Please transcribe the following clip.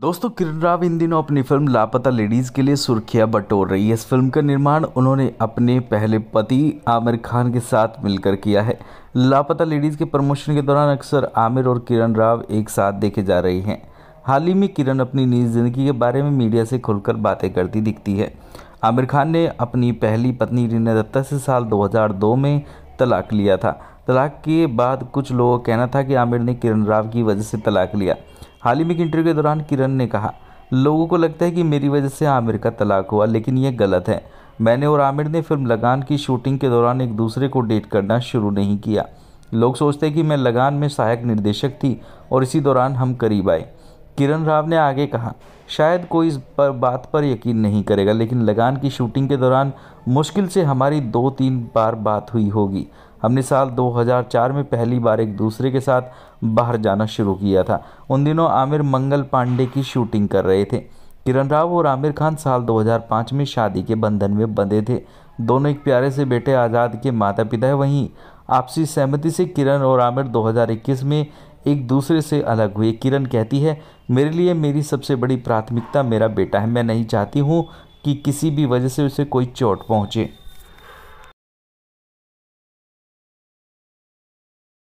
दोस्तों किरण राव इन दिनों अपनी फिल्म लापता लेडीज़ के लिए सुर्खियां बटोर रही है इस फिल्म का निर्माण उन्होंने अपने पहले पति आमिर खान के साथ मिलकर किया है लापता लेडीज़ के प्रमोशन के दौरान अक्सर आमिर और किरण राव एक साथ देखे जा रहे हैं हाल ही में किरण अपनी निजी ज़िंदगी के बारे में मीडिया से खुलकर बातें करती दिखती है आमिर खान ने अपनी पहली पत्नी रीना दत्ता से साल 2002 में तलाक लिया था तलाक के बाद कुछ लोगों का कहना था कि आमिर ने किरण राव की वजह से तलाक लिया हाल ही में एक इंटरव्यू के दौरान किरण ने कहा लोगों को लगता है कि मेरी वजह से आमिर का तलाक हुआ लेकिन ये गलत है मैंने और आमिर ने फिल्म लगान की शूटिंग के दौरान एक दूसरे को डेट करना शुरू नहीं किया लोग सोचते हैं कि मैं लगान में सहायक निर्देशक थी और इसी दौरान हम करीब आए किरण राव ने आगे कहा शायद कोई इस पर बात पर यकीन नहीं करेगा लेकिन लगान की शूटिंग के दौरान मुश्किल से हमारी दो तीन बार बात हुई होगी हमने साल 2004 में पहली बार एक दूसरे के साथ बाहर जाना शुरू किया था उन दिनों आमिर मंगल पांडे की शूटिंग कर रहे थे किरण राव और आमिर खान साल 2005 में शादी के बंधन में बंधे थे दोनों एक प्यारे से बेटे आज़ाद के माता पिता हैं वहीं आपसी सहमति से किरण और आमिर 2021 में एक दूसरे से अलग हुए किरण कहती है मेरे लिए मेरी सबसे बड़ी प्राथमिकता मेरा बेटा है मैं नहीं चाहती हूँ कि किसी भी वजह से उसे कोई चोट पहुँचे